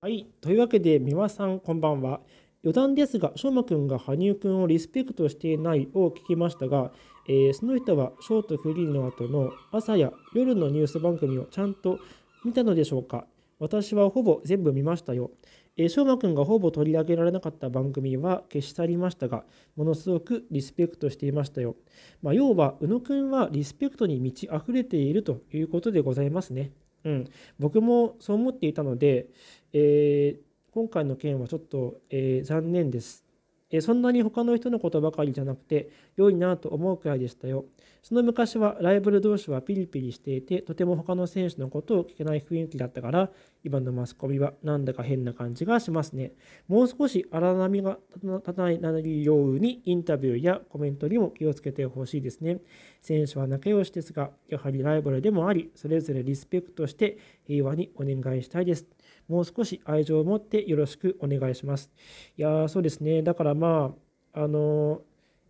はい、というわけで、三輪さん、こんばんは。余談ですが、翔馬くんが羽生くんをリスペクトしていないを聞きましたが、えー、その人はショートフリーの後の朝や夜のニュース番組をちゃんと見たのでしょうか私はほぼ全部見ましたよ。えー、翔馬くんがほぼ取り上げられなかった番組は消し去りましたが、ものすごくリスペクトしていましたよ。まあ、要は、宇野くんはリスペクトに満ち溢れているということでございますね。うん、僕もそう思っていたので、えー、今回の件はちょっと、えー、残念です。えそんなに他の人のことばかりじゃなくて良いなと思うくらいでしたよ。その昔はライバル同士はピリピリしていてとても他の選手のことを聞けない雰囲気だったから今のマスコミはなんだか変な感じがしますね。もう少し荒波が立たないようにインタビューやコメントにも気をつけてほしいですね。選手は仲良しですがやはりライバルでもありそれぞれリスペクトして平和にお願いしたいです。もう少し愛情を持ってよろしくお願いします。いやそうですね。だからまあ、あの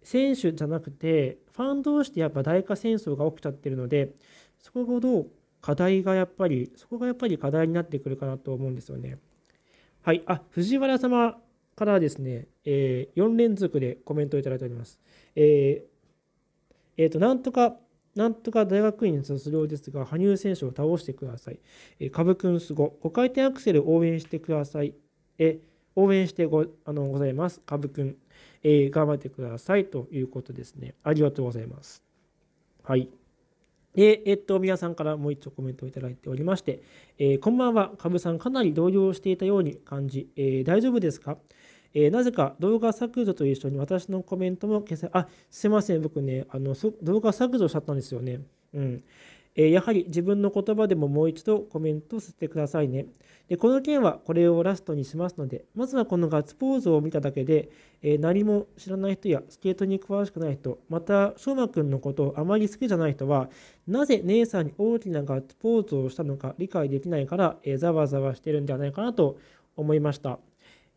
選手じゃなくて、ファン同士でやっぱ大化戦争が起きちゃってるので、そこほど課題がやっぱり、そこがやっぱり課題になってくるかなと思うんですよね。はい、あ、藤原様からですね、えー、4連続でコメントをいただいております。えー、えー、と、なんとかなんとか大学院に卒業ですが、羽生選手を倒してください。え株くんすご。5回転アクセル応援してください。え応援してごあのございます。かぶくん、えー、頑張ってくださいということですね。ありがとうございます。はい。で、えっと、皆さんからもう一度コメントをいただいておりまして、えー、こんばんは、かぶさん、かなり動揺していたように感じ、えー、大丈夫ですかえー、なぜか動画削除と一緒に私のコメントも消せ、あ、すいません、僕ね、あの動画削除しちゃったんですよね。うん。えー、やはり自分の言葉でももう一度コメントさせてくださいね。で、この件はこれをラストにしますので、まずはこのガッツポーズを見ただけで、えー、何も知らない人やスケートに詳しくない人、また、しょうまくんのことをあまり好きじゃない人は、なぜ姉さんに大きなガッツポーズをしたのか理解できないから、えざわざわしてるんではないかなと思いました。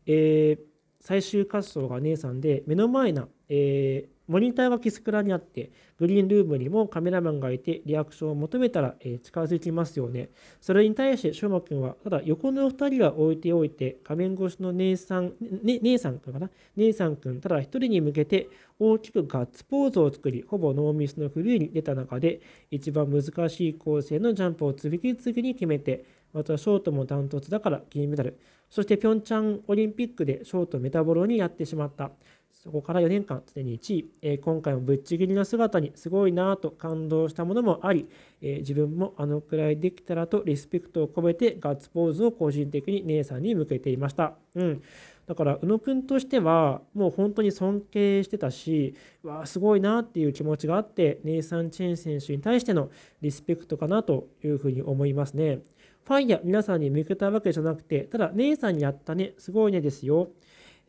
えー最終滑走が姉さんで目の前な、えー、モニターがキスクラにあってグリーンルームにもカメラマンがいてリアクションを求めたら、えー、近づきますよねそれに対してしょまくんはただ横の2人は置いておいて画面越しの姉さん、ね、姉さんかな姉さんくんただ1人に向けて大きくガッツポーズを作りほぼノーミスのフリーに出た中で一番難しい構成のジャンプを次々に決めてまたショートもダントツだから銀メダルそしてピョンチャンオリンピックでショートメタボロにやってしまった。そこから4年間、常に1位、えー、今回もぶっちぎりの姿にすごいなぁと感動したものもあり、えー、自分もあのくらいできたらとリスペクトを込めてガッツポーズを個人的に姉さんに向けていました。うん。だから、宇野くんとしては、もう本当に尊敬してたし、わあ、すごいなっていう気持ちがあって、ネイサン・チェン選手に対してのリスペクトかなというふうに思いますね。ファンや皆さんに向けたわけじゃなくて、ただ、姉さんにやったね、すごいねですよ。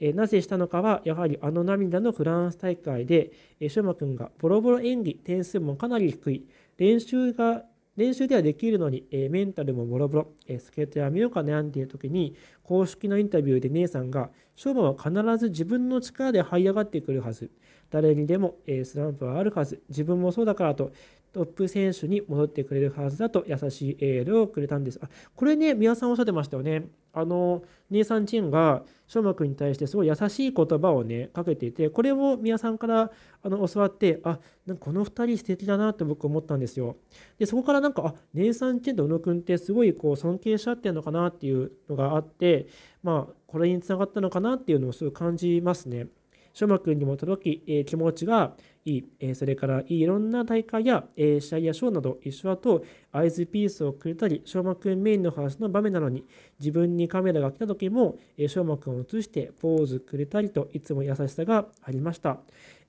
えなぜしたのかは、やはりあの涙のフランス大会で、えー、ショマ君がボロボロ演技、点数もかなり低い、練習が練習ではできるのに、えメンタルもボロボロ、えスケートやめようか悩んでいる時に、公式のインタビューで姉さんが、ショマは必ず自分の力で這い上がってくるはず。誰にでも、えスランプはあるはず。自分もそうだからと、トップ選手に戻ってくれるはずだと優しいエールをくれたんです。あこれね、宮さんおっしゃってましたよね。あの、姉さんチンが翔馬くんに対してすごい優しい言葉をね、かけていて、これを宮さんからあの教わって、あ、なんかこの2人素敵だなって僕思ったんですよ。で、そこからなんか、あ、姉さんチンと宇野くんってすごいこう尊敬し合ってるのかなっていうのがあって、まあ、これにつながったのかなっていうのをすごい感じますね。翔馬君にも届き、えー、気持ちが E、それから E、いろんな大会や、え試合やショーなど、一緒だと、アイズピースをくれたり、しょうまくんメインの話の場面なのに、自分にカメラが来た時も、翔馬しょうまくんを映してポーズくれたりと、いつも優しさがありました。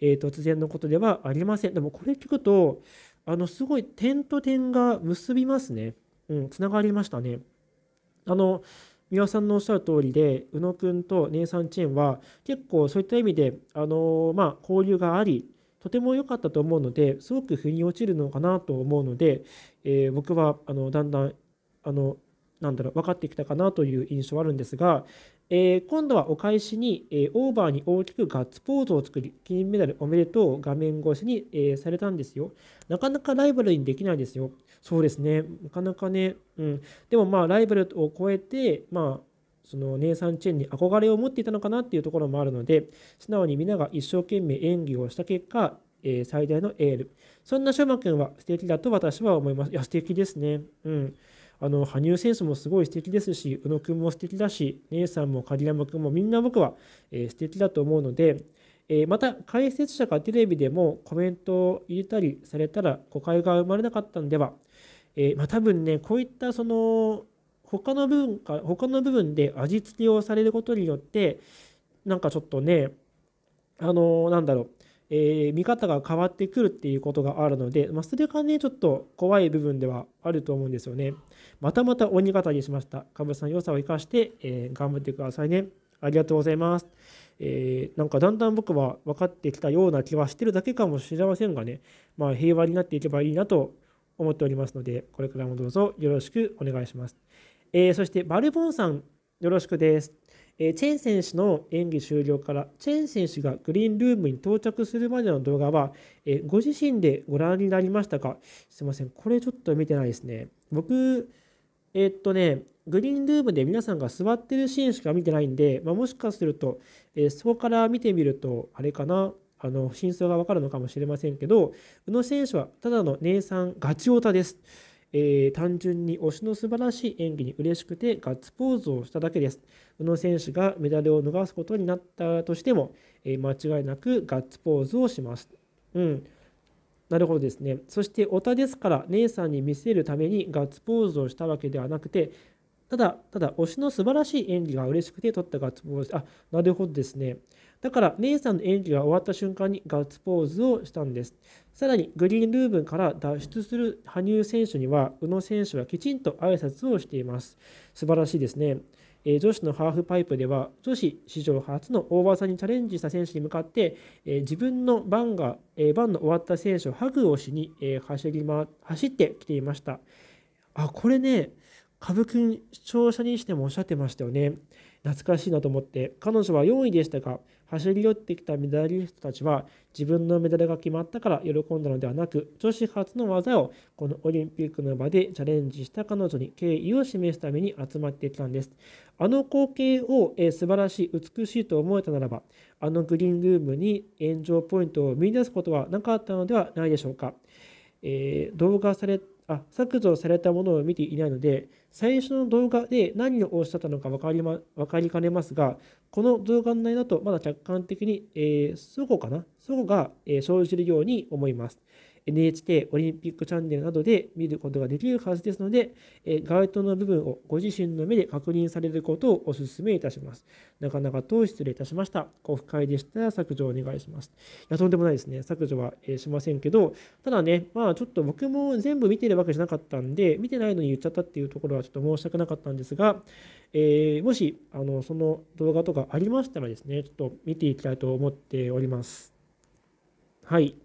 えー、突然のことではありません。でもこれ聞くと、あの、すごい点と点が結びますね。うん、つながりましたね。あの、三輪さんのおっしゃる通りで、宇野くんと姉さんチェンは、結構そういった意味で、あのー、まあ、交流があり、とても良かったと思うのですごく腑に落ちるのかなと思うので、えー、僕はあのだんだんあのなんだろう分かってきたかなという印象はあるんですが、えー、今度はお返しに、えー、オーバーに大きくガッツポーズを作り金メダルおめでとう画面越しに、えー、されたんですよなかなかライバルにできないですよそうですねなかなかね、うん、でもまあライバルを超えてまあそのネイサン・チェンに憧れを持っていたのかなっていうところもあるので素直に皆が一生懸命演技をした結果、えー、最大のエールそんな翔く君は素敵だと私は思いますいや素敵ですねうんあの羽生選手もすごい素敵ですし宇野君も素敵だし姉さんも鍵山君もみんな僕は、えー、素敵だと思うので、えー、また解説者がテレビでもコメントを入れたりされたら誤解が生まれなかったんでは、えー、まあ、多分ねこういったその他の部分か他の部分で味付けをされることによってなんかちょっとねあのー、なんだろうえー、見方が変わってくるっていうことがあるので、まあ、それがね、ちょっと怖い部分ではあると思うんですよね。またまた鬼語りしました。ぶさん良さを生かして、えー、頑張ってくださいね。ありがとうございます。えー、なんかだんだん僕は分かってきたような気はしてるだけかもしれませんがね、まあ、平和になっていけばいいなと思っておりますので、これからもどうぞよろしくお願いします。えー、そしてバルボンさん、よろしくです。えー、チェン選手の演技終了からチェン選手がグリーンルームに到着するまでの動画は、えー、ご自身でご覧になりましたかすいません、これちょっと見てないですね。僕、えー、っとね、グリーンルームで皆さんが座ってるシーンしか見てないんで、まあ、もしかすると、えそこから見てみると、あれかな、あの真相がわかるのかもしれませんけど、宇野選手はただの姉さんガチオタです。えー、単純に推しの素晴らしい演技に嬉しくてガッツポーズをしただけです。宇野選手がメダルを逃すことになったとしても、えー、間違いなくガッツポーズをします。うん。なるほどですね。そして、オタですから、姉さんに見せるためにガッツポーズをしたわけではなくて、ただ、ただ、推しの素晴らしい演技が嬉しくて撮ったガッツポーズ。あ、なるほどですね。だから、姉さんの演技が終わった瞬間にガッツポーズをしたんです。さらに、グリーンルームから脱出する羽生選手には、宇野選手はきちんと挨拶をしています。素晴らしいですね。え女子のハーフパイプでは女子史上初の大技にチャレンジした選手に向かって、え自分の番が、え番の終わった選手をハグをしに、え走りま走ってきていました。あこれね歌舞伎聴者にしてもおっしゃってましたよね。懐かしいなと思って、彼女は4位でしたが、走り寄ってきたメダリストたちは、自分のメダルが決まったから喜んだのではなく、女子初の技をこのオリンピックの場でチャレンジした彼女に敬意を示すために集まってきたんです。あの光景を、え素晴らしい、美しいと思えたならば、あのグリーンルームに炎上ポイントを見出すことはなかったのではないでしょうか。えー、動画されあ削除されたものを見ていないので、最初の動画で何をおっしゃったのか分かり,、ま、分かりかねますが、この動画の内容だとまだ客観的に、えー、そこかな、そこが、えー、生じるように思います。NHK オリンピックチャンネルなどで見ることができるはずですので、え該当の部分をご自身の目で確認されることをお勧めいたします。なかなかと失礼いたしました。ご不快でしたら削除お願いします。いや、とんでもないですね。削除は、えしませんけど、ただね、まあちょっと僕も全部見てるわけじゃなかったんで、見てないのに言っちゃったっていうところはちょっと申し訳なかったんですが、えー、もしあのその動画とかありましたらですね、ちょっと見ていきたいと思っております。はい。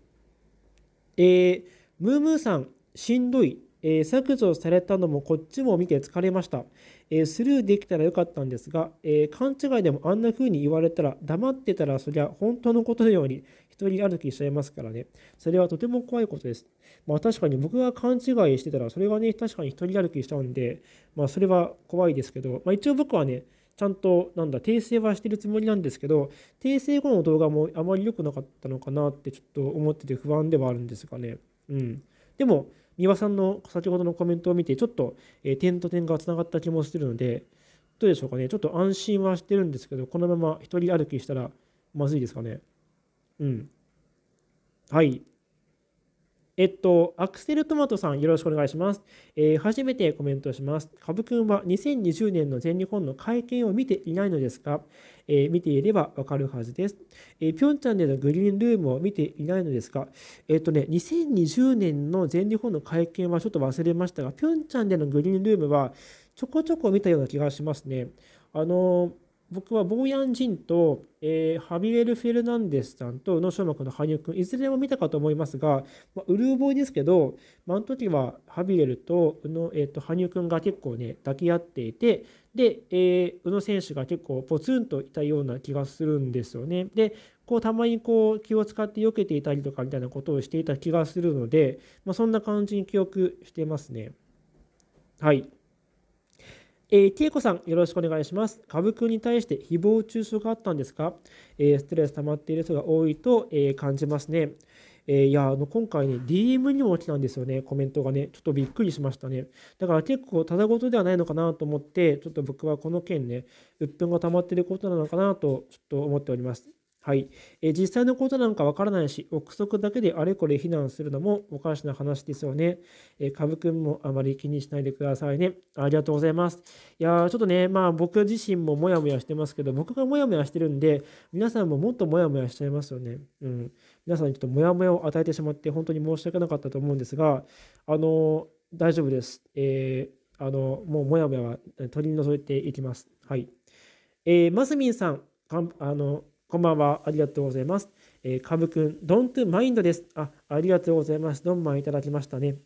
えー、ムームーさん、しんどい。えー、削除されたのもこっちも見て疲れました。えー、スルーできたらよかったんですが、えー、勘違いでもあんな風に言われたら、黙ってたらそりゃ本当のことのように一人歩きしちゃいますからね。それはとても怖いことです。まあ確かに僕が勘違いしてたら、それがね、確かに一人歩きしちゃうんで、まあそれは怖いですけど、まあ一応僕はね、ちゃんとなんだ訂正はしてるつもりなんですけど訂正後の動画もあまり良くなかったのかなってちょっと思ってて不安ではあるんですがねうんでも三輪さんの先ほどのコメントを見てちょっと、えー、点と点がつながった気もするのでどうでしょうかねちょっと安心はしてるんですけどこのまま一人歩きしたらまずいですかねうんはいえっと、アクセルトマトさん、よろしくお願いします。えー、初めてコメントします。カブ君は2020年の全日本の会見を見ていないのですが、えー、見ていればわかるはずです。えピョンチャンでのグリーンルームを見ていないのですが、えっ、とね、2020年の全日本の会見はちょっと忘れましたが、ピョンチャンでのグリーンルームはちょこちょこ見たような気がしますね。あのー僕はボーヤン・ジンと、えー、ハビエル・フェルナンデスさんと宇野昌磨君の羽生君、いずれも見たかと思いますが、まあ、うる覚えですけど、まあ、あの時はハビエルと宇野、えーと、と羽生君が結構ね、抱き合っていて、で、えー、宇野選手が結構ポツンといたような気がするんですよね。で、こうたまにこう気を使って避けていたりとかみたいなことをしていた気がするので、まあ、そんな感じに記憶してますね。はい。えー、けいこさん、よろしくお願いします。株君に対して誹謗中傷があったんですか、えー、ストレス溜まっている人が多いと、えー、感じますね。えいや、あの、今回ね、DM にも来たんですよね、コメントがね。ちょっとびっくりしましたね。だから結構、ただごとではないのかなと思って、ちょっと僕はこの件ね、鬱憤が溜まっていることなのかなと、ちょっと思っております。はい、え実際のことなんかわからないし、憶測だけであれこれ非難するのもおかしな話ですよね。えー、株くんもあまり気にしないでくださいね。ありがとうございます。いやー、ちょっとね、まあ僕自身もモヤモヤしてますけど、僕がモヤモヤしてるんで、皆さんももっとモヤモヤしちゃいますよね。うん。皆さんにちょっとモヤモヤを与えてしまって、本当に申し訳なかったと思うんですが、あのー、大丈夫です。えー、あのもうモヤモヤは取り除いていきます。はい。えー、マスミンさん、かんあの、こんばんは。ありがとうございます。えー、かぶくん、ドントゥマインドです。あ、ありがとうございます。ドンマンいただきましたね。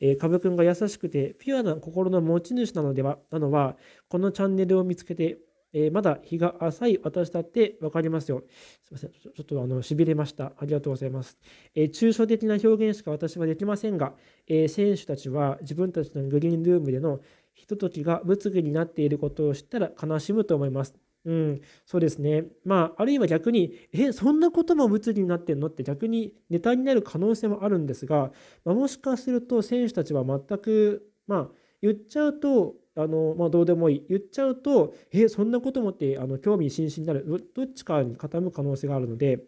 えー、かぶくんが優しくて、ピュアな心の持ち主なのでは、なのは、このチャンネルを見つけて、えー、まだ日が浅い私だってわかりますよ。すみません。ちょっとあの、痺れました。ありがとうございます。えー、抽象的な表現しか私はできませんが、えー、選手たちは自分たちのグリーンルームでのひとときが物議になっていることを知ったら悲しむと思います。うん、そうですね。まあ、あるいは逆に、え、そんなことも物理になってんのって逆にネタになる可能性もあるんですが、まあ、もしかすると選手たちは全く、まあ、言っちゃうと、あのまあ、どうでもいい言っちゃうとえそんなこともってあの興味津々になるどっちかに傾く可能性があるので、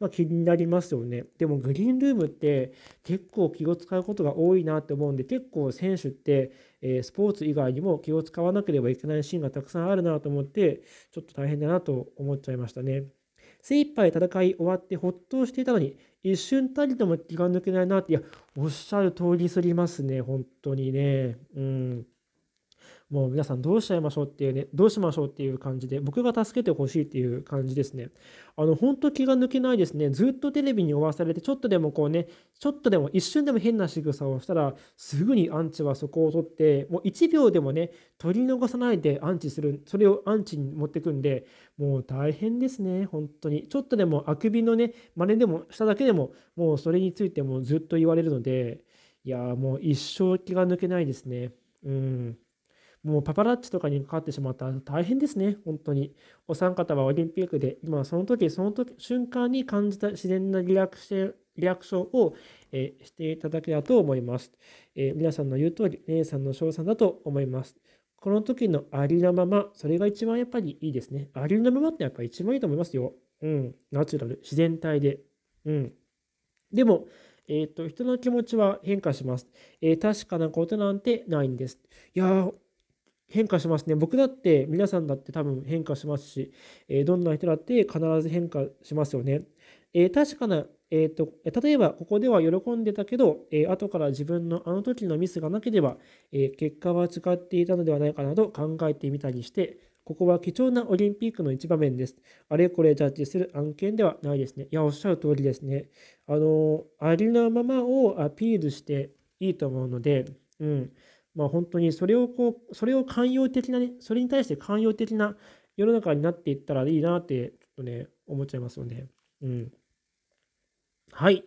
まあ、気になりますよねでもグリーンルームって結構気を使うことが多いなって思うんで結構選手って、えスポーツ以外にも気を使わなければいけないシーンがたくさんあるなと思ってちょっと大変だなと思っちゃいましたね。精一杯戦い終わってほっとしていたのに一瞬たりとも気が抜けないなっていやおっしゃる通りすぎますね本当にねうん。もう皆さんどうしちゃいましょうっていうね、どうしましょうっていう感じで、僕が助けてほしいっていう感じですね。あの、本当気が抜けないですね。ずっとテレビに追わされて、ちょっとでもこうね、ちょっとでも一瞬でも変な仕草をしたら、すぐにアンチはそこを取って、もう1秒でもね、取り逃さないでアンチする、それをアンチに持ってくんで、もう大変ですね、本当に。ちょっとでもあくびのね、真似でもしただけでも、もうそれについてもずっと言われるので、いやもう一生気が抜けないですね。うん。もうパパラッチとかにかかってしまったら大変ですね、本当に。お三方はオリンピックで、今その時、その時瞬間に感じた自然なリアクションを、えー、していただけたと思います、えー、皆さんの言う通り、姉さんの賞賛だと思います。この時のありのまま、それが一番やっぱりいいですね。ありのままってやっぱり一番いいと思いますよ。うん、ナチュラル、自然体で。うん。でも、えっ、ー、と、人の気持ちは変化します。えー、確かなことなんてないんです。いやー、変化しますね。僕だって皆さんだって多分変化しますし、えー、どんな人だって必ず変化しますよね。えー、確かな、えーと、例えばここでは喜んでたけど、えー、後から自分のあの時のミスがなければ、えー、結果は違っていたのではないかなと考えてみたりして、ここは貴重なオリンピックの一場面です。あれこれジャッジする案件ではないですね。いや、おっしゃる通りですね。あの、ありのままをアピールしていいと思うので、うん。まあ、本当にそれをこう、それを寛容的なね、それに対して寛容的な世の中になっていったらいいなって、ちょっとね、思っちゃいますので、うん。はい。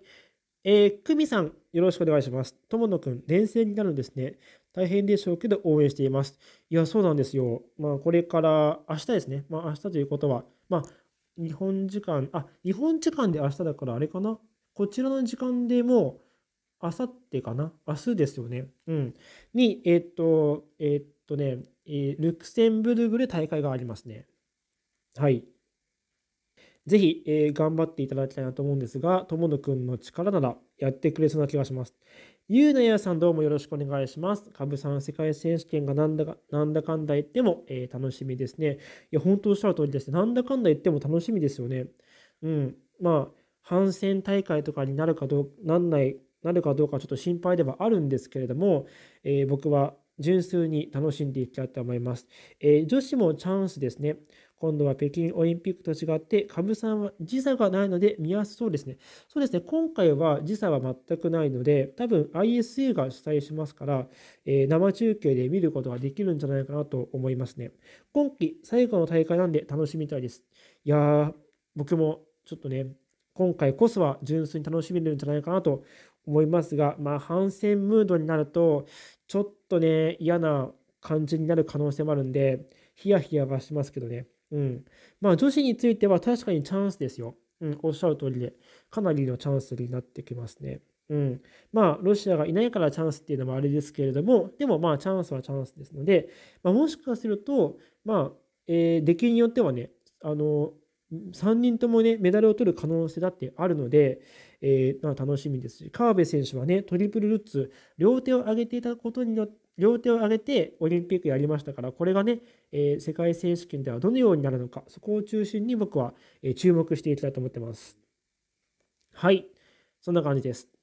えー、久美さん、よろしくお願いします。友野くん、連戦になるんですね。大変でしょうけど、応援しています。いや、そうなんですよ。まあ、これから明日ですね。まあ、明日ということは、まあ、日本時間、あ、日本時間で明日だから、あれかな。こちらの時間でもあさってかな明日ですよね。うん。に、えー、っと、えー、っとね、えルクセンブルグで大会がありますね。はい。ぜひ、えー、頑張っていただきたいなと思うんですが、友野くんの力ならやってくれそうな気がします。ゆうなやさんどうもよろしくお願いします。かぶさん世界選手権がなんだかなんだかんだ言っても、えー、楽しみですね。いや、本当おっしゃる通りですね。なんだかんだ言っても楽しみですよね。うん。まあ、反戦大会とかになるかどうなんないなるかどうかちょっと心配ではあるんですけれども、えー、僕は純粋に楽しんでいきたいと思います、えー、女子もチャンスですね。今度は北京オリンピックと違って、ブさんは時差がないので見やすそうですね。そうですね、今回は時差は全くないので、多分 ISA が主催しますから、えー、生中継で見ることができるんじゃないかなと思いますね。今季最後の大会なんで楽しみたいです。いやー、僕もちょっとね、今回こそは純粋に楽しめるんじゃないかなと思いますが、まあ、反戦ムードになると、ちょっとね、嫌な感じになる可能性もあるんで、ヒヤヒヤはしますけどね。うん。まあ、女子については確かにチャンスですよ。うん、おっしゃる通りで、かなりのチャンスになってきますね。うん。まあ、ロシアがいないからチャンスっていうのもあれですけれども、でもまあ、チャンスはチャンスですので、まあ、もしかすると、まあ、えー、出来によってはね、あの、3人ともね、メダルを取る可能性だってあるので、えー、楽しみですし、河辺選手はね、トリプルルッツ、両手を上げていたことによって、両手を上げてオリンピックやりましたから、これがね、えー、世界選手権ではどのようになるのか、そこを中心に僕は、え注目していきたいと思ってます。はい、そんな感じです。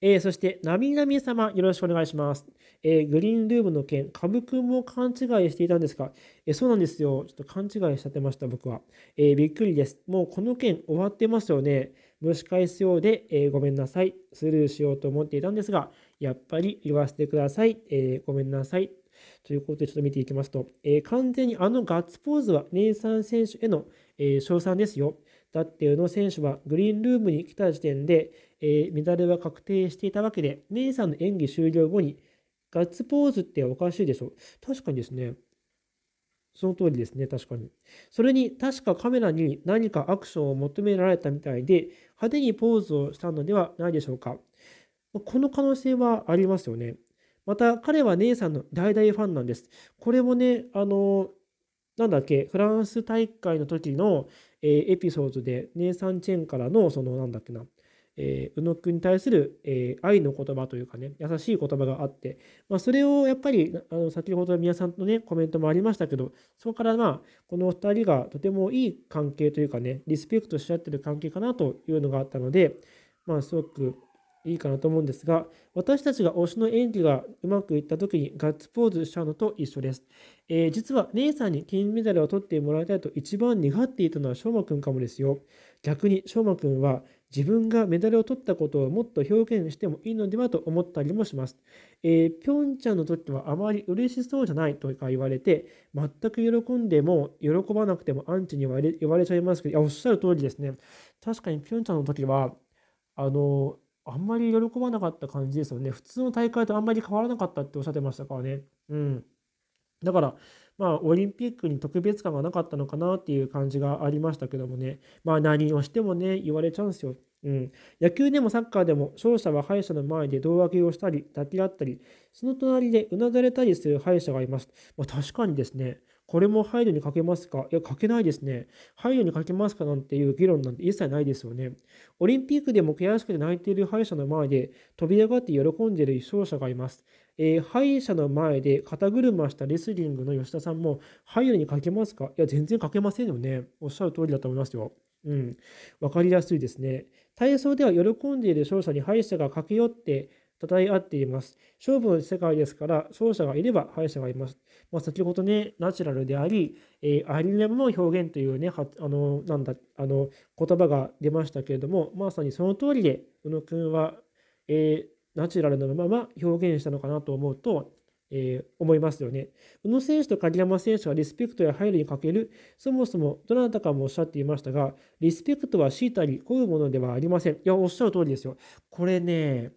えー、そして、なみなみ様、よろしくお願いします。えー、グリーンルームの件、株くんも勘違いしていたんですが、えー、そうなんですよ。ちょっと勘違いしちゃってました、僕は。えー、びっくりです。もうこの件終わってますよね。蒸し返すようで、えごめんなさい。スルーしようと思っていたんですが、やっぱり言わせてください。えごめんなさい。ということで、ちょっと見ていきますと、え完全にあのガッツポーズは、ネイサン選手への、え称賛ですよ。だって、宇野選手はグリーンルームに来た時点で、えー、メダルは確定していたわけで、姉さんの演技終了後に、ガッツポーズっておかしいでしょ。確かにですね。その通りですね、確かに。それに、確かカメラに何かアクションを求められたみたいで、派手にポーズをしたのではないでしょうか。この可能性はありますよね。また、彼は姉さんの大々ファンなんです。これもね、あの、なんだっけ、フランス大会の時の、えー、エピソードで、姉さんチェーンからの、その、なんだっけな、えー、宇野くんに対する、えー、愛の言葉というかね、優しい言葉があって、まあ、それをやっぱり、あの先ほど宮さんのね、コメントもありましたけど、そこからまあ、この2人がとてもいい関係というかね、リスペクトし合ってる関係かなというのがあったので、まあ、すごくいいかなと思うんですが、私たちが推しの演技がうまくいった時にガッツポーズしちゃうのと一緒です。えー、実は姉さんに金メダルを取ってもらいたいと一番願っていたのは翔馬くんかもですよ。逆に翔馬くんは自分がメダルを取ったことをもっと表現してもいいのではと思ったりもします。えー、ピョンチャンの時はあまり嬉しそうじゃないとか言われて、全く喜んでも喜ばなくてもアンチに言われ言われちゃいますけど、いや、おっしゃる通りですね。確かにピョンチャンの時は、あの、あんまり喜ばなかった感じですよね。普通の大会とあんまり変わらなかったっておっしゃってましたからね。うん。だから、まあ、オリンピックに特別感がなかったのかなっていう感じがありましたけどもね、まあ、何をしてもね、言われちゃうんですよ。うん、野球でもサッカーでも勝者は敗者の前で胴上げをしたり抱き合ったりその隣でうなだれたりする敗者がいます、まあ、確かにですねこれも配慮にかけますかいや、かけないですね。配慮にかけますかなんていう議論なんて一切ないですよね。オリンピックでも悔しくて泣いている敗者の前で飛び上がって喜んでいる勝者がいます。えー、敗者の前で肩車したレスリングの吉田さんも配慮にかけますかいや、全然かけませんよね。おっしゃる通りだと思いますよ。うん。わかりやすいですね。体操では喜んでいる勝者に敗者が駆け寄って称え合っています。勝負の世界ですから、勝者がいれば敗者がいます。まあ、先ほどね、ナチュラルであり、えー、あリナもの表現というね、あの、なんだ、あの、言葉が出ましたけれども、まさにその通りで、宇野くんは、えー、ナチュラルのまま表現したのかなと思うと、えー、思いますよね。宇野選手と鍵山選手はリスペクトや配慮に欠ける、そもそもどなたかもおっしゃっていましたが、リスペクトは強いたり、こういうものではありません。いや、おっしゃる通りですよ。これね、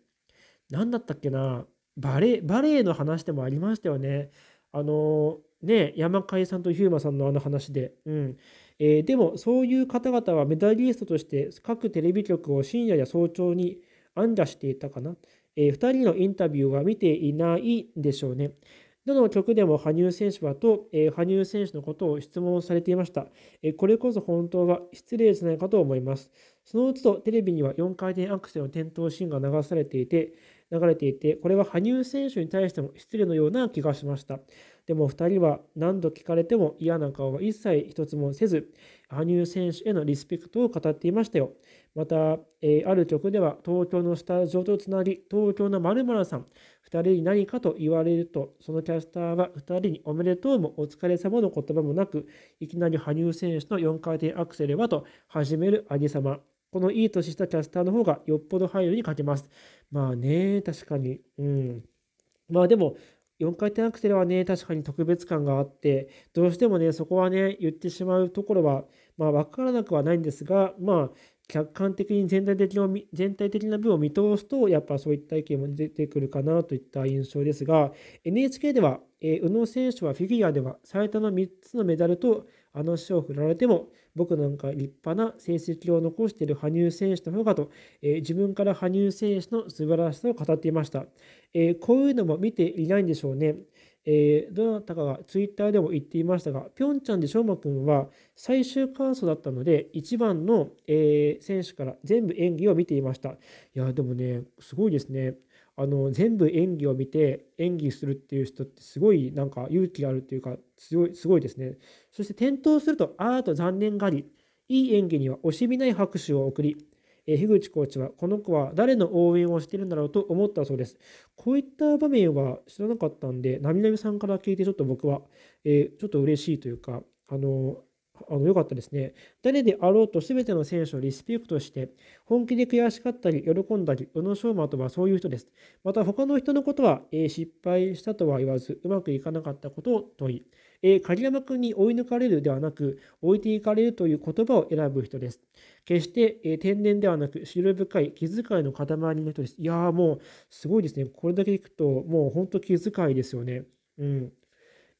何だったっけな、バレエ、バレエの話でもありましたよね。あの、ね、山海さんとヒューマさんのあの話で。うん。えー、でも、そういう方々はメダリストとして各テレビ局を深夜や早朝に安打していたかな。えー、2人のインタビューは見ていないんでしょうね。どの曲でも羽生選手はと、えー、羽生選手のことを質問されていました、えー、これこそ本当は失礼じゃないかと思います。そのうちとテレビには4回転アクセルの転倒シーンが流されていて、流れていて、これは羽生選手に対しても失礼のような気がしました。でも2人は何度聞かれても嫌な顔は一切一つもせず、羽生選手へのリスペクトを語っていましたよ。また、えー、ある曲では東京のスタジオとつなぎ、東京の〇○さん、2人に何かと言われると、そのキャスターは2人におめでとうもお疲れ様の言葉もなく、いきなり羽生選手の4回転アクセルはと始めるあげさま。このいい年したキャスターの方がよっぽど配慮に欠けます。まあね、確かに。うん。まあでも、4回転アクセルはね、確かに特別感があって、どうしてもね、そこはね、言ってしまうところは、まあ、分からなくはないんですが、まあ、客観的に全体的な全体的な部を見通すと、やっぱそういった意見も出てくるかなといった印象ですが、NHK では、え宇野選手はフィギュアでは最多の3つのメダルと、あの賞を振られても、僕なんか立派な成績を残している羽生選手の方がと、え自分から羽生選手の素晴らしさを語っていました、えこういうのも見ていないんでしょうね。えー、どなたかがツイッターでも言っていましたが、ピョンチャンで翔馬くんは最終完走だったので、1番の、えー、選手から全部演技を見ていました。いや、でもね、すごいですね。あの全部演技を見て演技するっていう人ってすごいなんか勇気があるっていうか強いすごいですねそして転倒するとあーと残念がりいい演技には惜しみない拍手を送りえ樋口コーチは、この子は誰の応援をしているんだろうと思ったそうです。こういった場面は知らなかったんで、なみなみさんから聞いて、ちょっと僕は、えー、ちょっと嬉しいというか、あのあの良かったですね。誰であろうと全ての選手をリスペクトして、本気で悔しかったり、喜んだり、宇野昌磨とはそういう人です。また他の人のことは、えー、失敗したとは言わず、うまくいかなかったことを問い、えー、鍵山君に追い抜かれるではなく、置いていかれるという言葉を選ぶ人です。決して、えー、天然ではなく、白深い気遣いの塊の人です。いやーもう、すごいですね。これだけいくと、もう本当気遣いですよね。うん。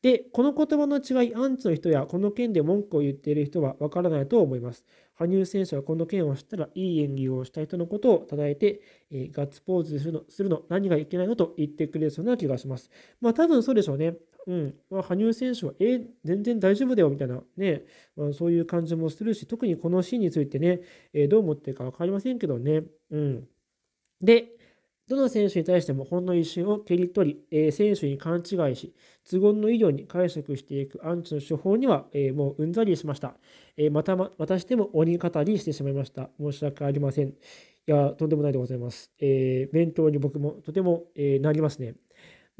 で、この言葉の違い、アンチの人やこの件で文句を言っている人はわからないと思います。羽生選手はこの件を知ったらいい演技をした人のことを称えて、えー、ガッツポーズするのするの何がいけないのと言ってくれそうな気がします。まあ多分そうでしょうね。うん、ま羽生選手は、え全然大丈夫だよみたいなね、まあ、そういう感じもするし、特にこのシーンについてね、えー、どう思ってるか分かりませんけどね。うん、で、どの選手に対してもほんの一瞬を蹴り取り、えー、選手に勘違いし、都合の医療に解釈していくアンチの手法には、えー、もううんざりしました。えー、またま、しても鬼語りしてしまいました。申し訳ありません。いや、とんでもないでございます。えー、弁当に僕もとても、えー、なりますね。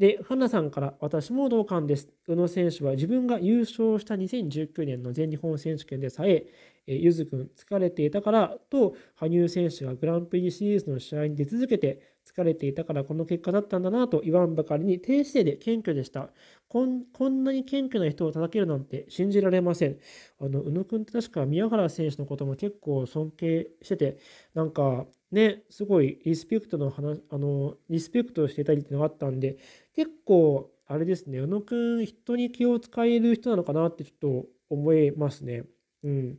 で、花さんから私も同感です。宇野選手は自分が優勝した2019年の全日本選手権でさえ、ゆずくん疲れていたからと、羽生選手がグランプリシリーズの試合に出続けて、疲れていたからこの結果だったんだなと言わんばかりに低姿勢で謙虚でした。こんこんなに謙虚な人を叩けるなんて信じられません。あの、宇野くんって確か宮原選手のことも結構尊敬してて、なんかね、すごいリスペクトの話、あの、リスペクトしてたりっていうのがあったんで、結構あれですね、宇野くん人に気を使える人なのかなってちょっと思いますね。うん。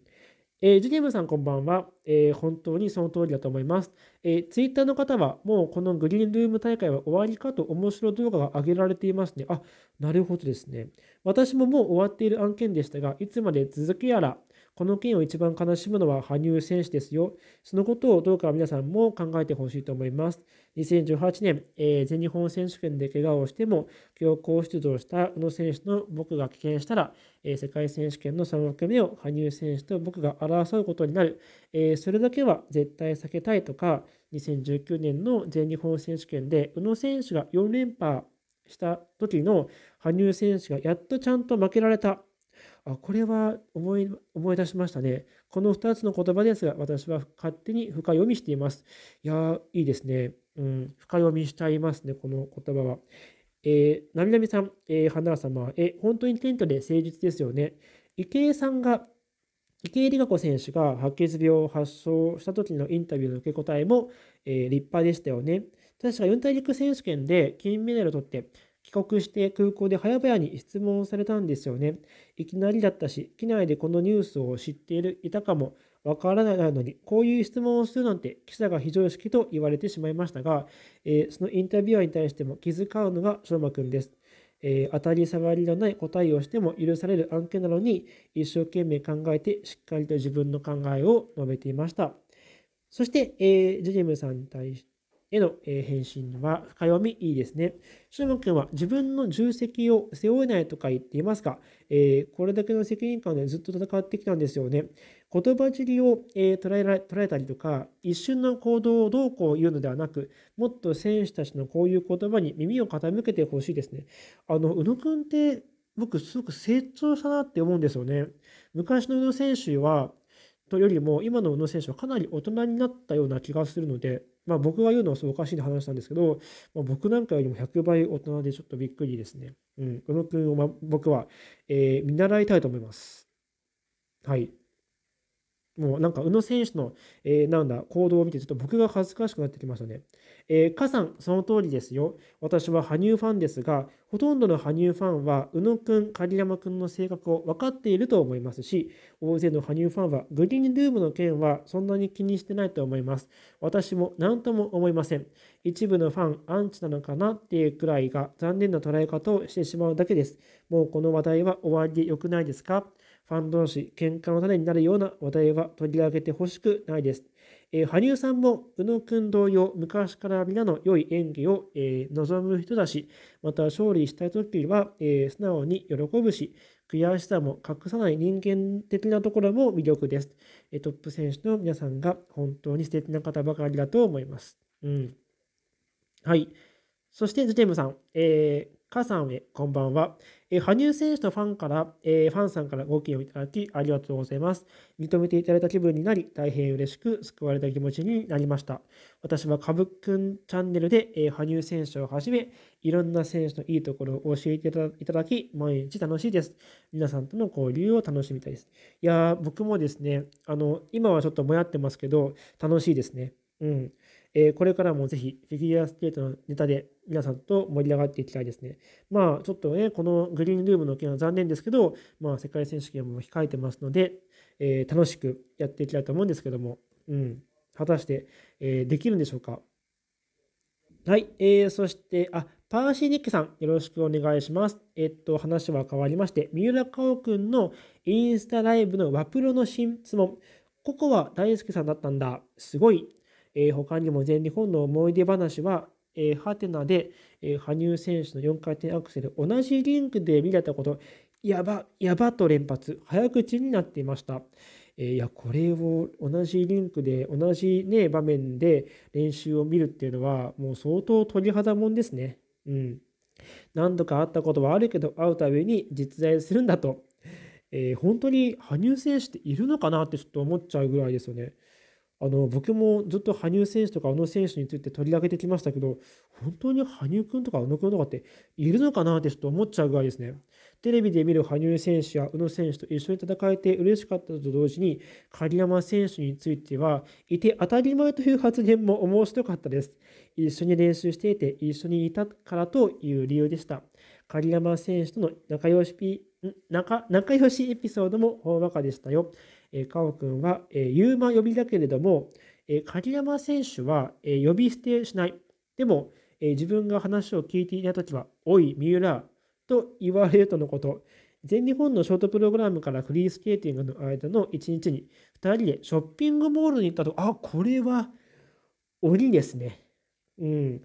えー、ジュニムさんこんばんは、えー、本当にその通りだと思います、えー。ツイッターの方はもうこのグリーンルーム大会は終わりかと面白動画が上げられていますね。あ、なるほどですね。私ももう終わっている案件でしたが、いつまで続けやら、この件を一番悲しむのは羽生選手ですよ。そのことをどうか皆さんも考えてほしいと思います。2018年、えー、全日本選手権で怪我をしても、強行出場した宇野選手の僕が棄権したら、えー、世界選手権の3枠目を羽生選手と僕が争うことになる。えー、それだけは絶対避けたいとか、2019年の全日本選手権で宇野選手が4連覇した時の羽生選手がやっとちゃんと負けられたあこれは思い思い出しましたね。この2つの言葉ですが、私は勝手に深読みしています。いやいいですね。うん、深読みしちゃいますね、この言葉は。えー、なみなみさん、えー、花様、えー、本当に謙虚で誠実ですよね。池江さんが、池江璃花子選手が白血病を発症した時のインタビューの受け答えも、えー、立派でしたよね。確か四大陸選手権で金メダルを取って、帰国して空港で早々に質問されたんですよね。いきなりだったし、機内でこのニュースを知っている、いたかも、わからないのに、こういう質問をするなんて記者が非常識と言われてしまいましたが、えー、そのインタビュアーに対しても気遣うのが翔馬くんです。えー、当たり障りのない答えをしても許される案件なのに、一生懸命考えてしっかりと自分の考えを述べていました。そして、えー、ジュジェムさんに対してへの返信は深読みいいですね。シュモ君は自分の重責を背負えないとか言っていますが、えー、これだけの責任感でずっと戦ってきたんですよね。言葉尻を、え捉えら捉えたりとか、一瞬の行動をどうこう言うのではなく、もっと選手たちのこういう言葉に耳を傾けてほしいですね。あの、宇野くんって僕すごく成長したなって思うんですよね。昔の宇野選手は、とよりも今の宇野選手はかなり大人になったような気がするので、まあ僕が言うのはそごおかしい話なんですけど、まあ、僕なんかよりも100倍大人でちょっとびっくりですね。うん、宇野くんを、ま、僕は、えー、見習いたいと思います。はい。もうなんか宇野選手の、えー、なんだ行動を見てちょっと僕が恥ずかしくなってきましたね。えー、さん、その通りですよ。私は羽生ファンですが、ほとんどの羽生ファンは宇野くん、鍵山くんの性格を分かっていると思いますし、大勢の羽生ファンはグリーンルームの件はそんなに気にしてないと思います。私も何とも思いません。一部のファン、アンチなのかなっていうくらいが残念な捉え方をしてしまうだけです。もうこの話題は終わりで良くないですかファン同士喧嘩の種になるような話題は取り上げてほしくないです。えー、羽生さんも宇野ん同様、昔から皆の良い演技を、えー、望む人だし、また勝利したいときは、えー、素直に喜ぶし、悔しさも隠さない人間的なところも魅力です。えトップ選手の皆さんが本当に素敵な方ばかりだと思います。うん。はい。そして、ズテムさん、えー、母さんへ、こんばんは。え羽生選手のファンから、えファンさんからご意見をいただき、ありがとうございます。認めていただいた気分になり、大変嬉しく救われた気持ちになりました。私はかぶくんチャンネルで、え羽生選手をはじめ、いろんな選手のいいところを教えていただき、毎日楽しいです。皆さんとの交流を楽しみたいです。いや僕もですね、あの、今はちょっともやってますけど、楽しいですね。うん。えー、これからもぜひフィギュアスケートのネタで皆さんと盛り上がっていきたいですね。まあちょっとね、このグリーンルームの件は残念ですけど、まあ世界選手権も控えてますので、えー、楽しくやっていきたいと思うんですけども、うん、果たして、えー、できるんでしょうか。はい、えー、そして、あ、パーシー・ニックさん、よろしくお願いします。えっと、話は変わりまして、三浦佳生くんのインスタライブのワプロの新質問。ここは大輔さんだったんだ。すごい。えー、他にも全日本の思い出話は、えー、ハテナで、えー、羽生選手の4回転アクセル、同じリンクで見れたこと、やば、やばと連発、早口になっていました。えー、いや、これを同じリンクで、同じね、場面で練習を見るっていうのは、もう相当鳥肌もんですね。うん。何度か会ったことはあるけど、会うたびに実在するんだと。えー、本当に羽生選手っているのかなってちょっと思っちゃうぐらいですよね。あの僕もずっと羽生選手とか宇野選手について取り上げてきましたけど本当に羽生君とか宇野君とかっているのかなってちょっと思っちゃうぐらいですねテレビで見る羽生選手や宇野選手と一緒に戦えて嬉しかったと同時に鍵山選手についてはいて当たり前という発言も面白かったです一緒に練習していて一緒にいたからという理由でした鍵山選手との仲良し仲仲良しエピソードも大まかでしたよえカオ君は、えー、ユーマ呼びだけれども、えー、鍵山選手は、えー、呼び捨てしない。でも、えー、自分が話を聞いていたときは、おい、三浦と言われるとのこと。全日本のショートプログラムからフリースケーティングの間の1日に、2人でショッピングモールに行ったと、あ、これは鬼ですね。うん。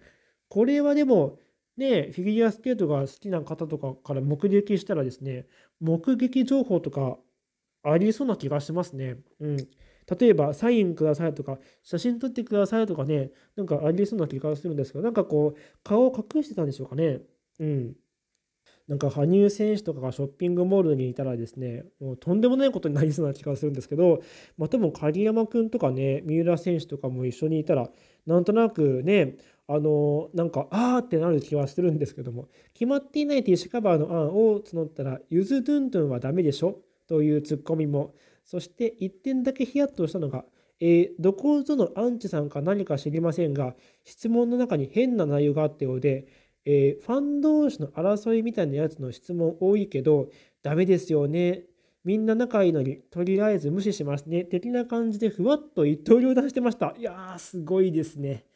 これはでも、ね、フィギュアスケートが好きな方とかから目撃したらですね、目撃情報とかありそうな気がしますね。うん。例えば、サインくださいとか、写真撮ってくださいとかね、なんかありそうな気がするんですけど、なんかこう、顔を隠してたんでしょうかね。うん。なんか、羽生選手とかがショッピングモールにいたらですね、もうとんでもないことになりそうな気がするんですけど、まあ、多分、鍵山くんとかね、三浦選手とかも一緒にいたら、なんとなくね、あのなんかあーってなる気はするんですけども決まっていないティッシュカバーの案を募ったらゆずドゥンドゥンはダメでしょというツッコミもそして1点だけヒヤッとしたのが、えー、どこぞのアンチさんか何か知りませんが質問の中に変な内容があったようで、えー、ファン同士の争いみたいなやつの質問多いけどダメですよねみんな仲いいのに、とりあえず無視しますね。的な感じで、ふわっと一刀両断してました。いやー、すごいですね。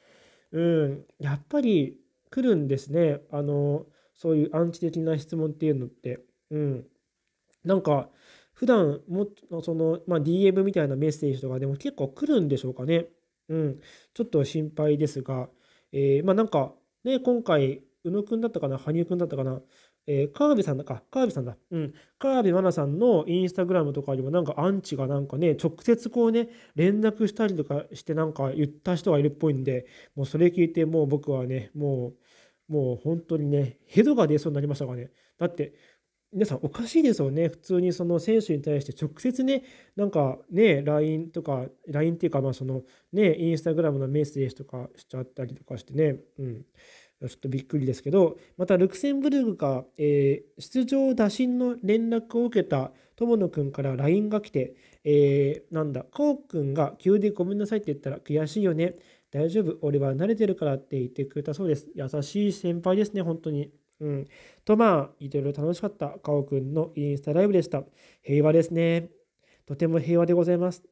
うん。やっぱり来るんですね。あの、そういうアンチ的な質問っていうのって。うん。なんか、普段もその、まあ、DM みたいなメッセージとかでも結構来るんでしょうかね。うん、ちょっと心配ですが、えー、まあなんかね、今回、宇野くんだったかな、羽生くんだったかな、えー、川辺さんだか、川辺さんだ、うん、川辺愛菜さんのインスタグラムとかにもなんかアンチがなんかね、直接こうね、連絡したりとかしてなんか言った人がいるっぽいんで、もうそれ聞いてもう僕はね、もう、もう本当にね、ヘドが出そうになりましたからね。だって、皆さんおかしいですよね。普通にその選手に対して直接ね、なんかね、LINE とか、LINE っていうか、まあそのね、インスタグラムのメッセージとかしちゃったりとかしてね、うん。ちょっとびっくりですけど、またルクセンブルクが、えー、出場打診の連絡を受けた友野くんから LINE が来て、えー、なんだ、こうくんが急でごめんなさいって言ったら悔しいよね。大丈夫、俺は慣れてるからって言ってくれたそうです。優しい先輩ですね、本当に。うん。とまあ、いろいろ楽しかったカオくんのインスタライブでした。平和ですね。とても平和でございます。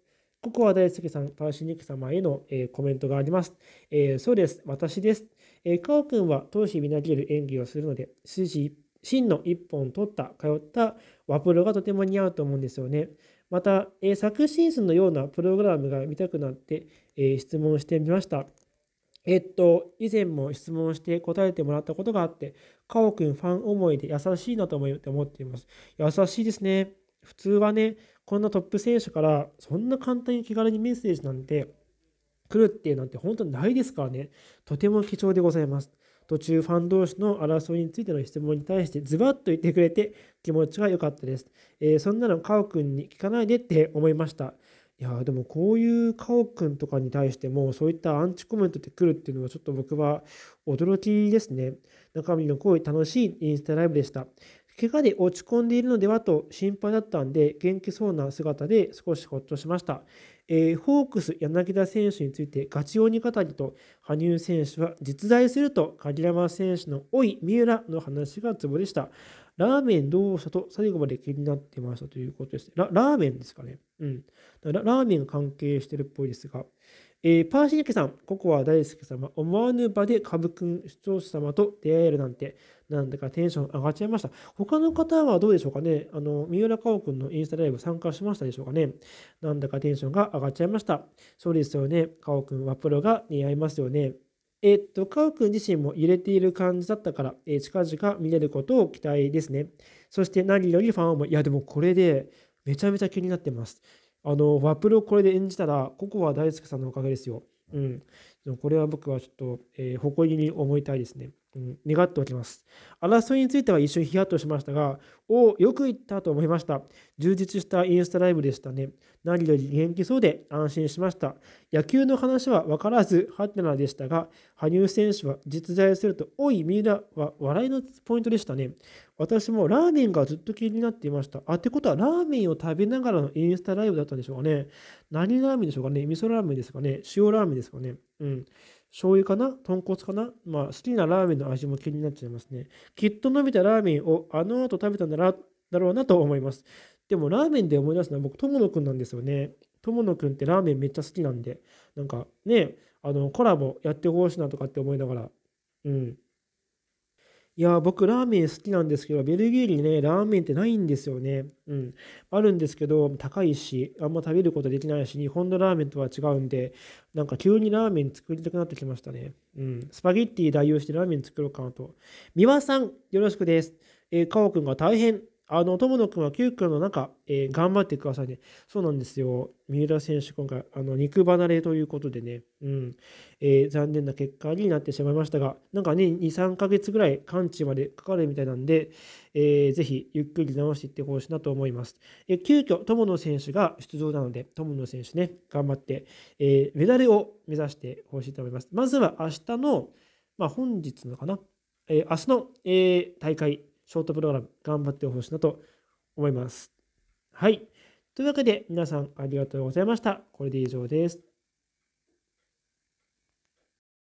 ここは大輔さん、パーシニク様への、えー、コメントがあります。えー、そうです。私です。えー、カオんは闘志みなぎる演技をするので、筋、真の一本取った、通ったワプロがとても似合うと思うんですよね。また、えー、昨シーズンのようなプログラムが見たくなって、えー、質問してみました。えっと、以前も質問して答えてもらったことがあって、カオくんファン思いで優しいなと思っています。優しいですね。普通はね、こんなトップ選手からそんな簡単に気軽にメッセージなんて来るっていうなんて本当にないですからね、とても貴重でございます。途中ファン同士の争いについての質問に対してズバッと言ってくれて気持ちが良かったです。えー、そんなのカオくんに聞かないでって思いました。いやでもこういうカオ君とかに対してもそういったアンチコメントってるっていうのはちょっと僕は驚きですね。中身の濃い楽しいインスタライブでした。怪我で落ち込んでいるのではと心配だったんで元気そうな姿で少しほっとしました。えー、ホークス柳田選手についてガチ鬼語りと羽生選手は実在すると鍵山選手の老い三浦の話がツボでした。ラーメンどうしたと最後まで気になってましたということですラーメンですかね。うん。ラーメン関係してるっぽいですが、えー、パーシニケさん、ココア大好き様、思わぬ場で株くん視聴者様と出会えるなんて、なんだかテンション上がっちゃいました。他の方はどうでしょうかねあの、三浦佳おくんのインスタライブ参加しましたでしょうかねなんだかテンションが上がっちゃいました。そうですよね。佳おくんはプロが似合いますよね。えっと、カウ君自身も揺れている感じだったから、えー、近々見れることを期待ですね。そして何よりファンも、いやでもこれでめちゃめちゃ気になってます。あの、ワプロこれで演じたら、ココア大輔さんのおかげですよ。うん。これは僕はちょっと、えー、誇りに思いたいですね。願っておきます。争いについては一瞬ヒヤッとしましたが、おお、よく言ったと思いました。充実したインスタライブでしたね。何より元気そうで安心しました。野球の話は分からず、ハテナでしたが、羽生選手は実在すると、おい、三浦は笑いのポイントでしたね。私もラーメンがずっと気になっていました。あ、ってことは、ラーメンを食べながらのインスタライブだったんでしょうかね。何ラーメンでしょうかね。味噌ラーメンですかね。塩ラーメンですかね。うん。醤油かな豚骨かなまあ、好きなラーメンの味も気になっちゃいますね。きっと伸びたラーメンをあの後食べたんだだろうなと思います。でも、ラーメンで思い出すのは僕、友野くんなんですよね。友野くんってラーメンめっちゃ好きなんで、なんかね、あの、コラボやってほしいなとかって思いながら、うん、いや、僕ラーメン好きなんですけど、ベルギーにね、ラーメンってないんですよね。うん。あるんですけど、高いし、あんま食べることできないし、日本のラーメンとは違うんで、なんか急にラーメン作りたくなってきましたね。うん。スパゲッティ代用してラーメン作ろうかなと。三輪さん、よろしくです。えー、かおくんが大変。あの、友野くんは9区の中、えー、頑張ってくださいね。そうなんですよ。三浦選手、今回、あの、肉離れということでね、うん、えー、残念な結果になってしまいましたが、なんかね、2、3ヶ月ぐらい完治までかかるみたいなんで、えー、ぜひ、ゆっくり直していってほしいなと思います。えー、急遽、友野選手が出場なので、友野選手ね、頑張って、えー、メダルを目指してほしいと思います。まずは明日の、まあ、本日のかな、えー、明日の、えー、大会ショートプログラム頑張ってほしいなと思います。はい。というわけで皆さんありがとうございました。これで以上です。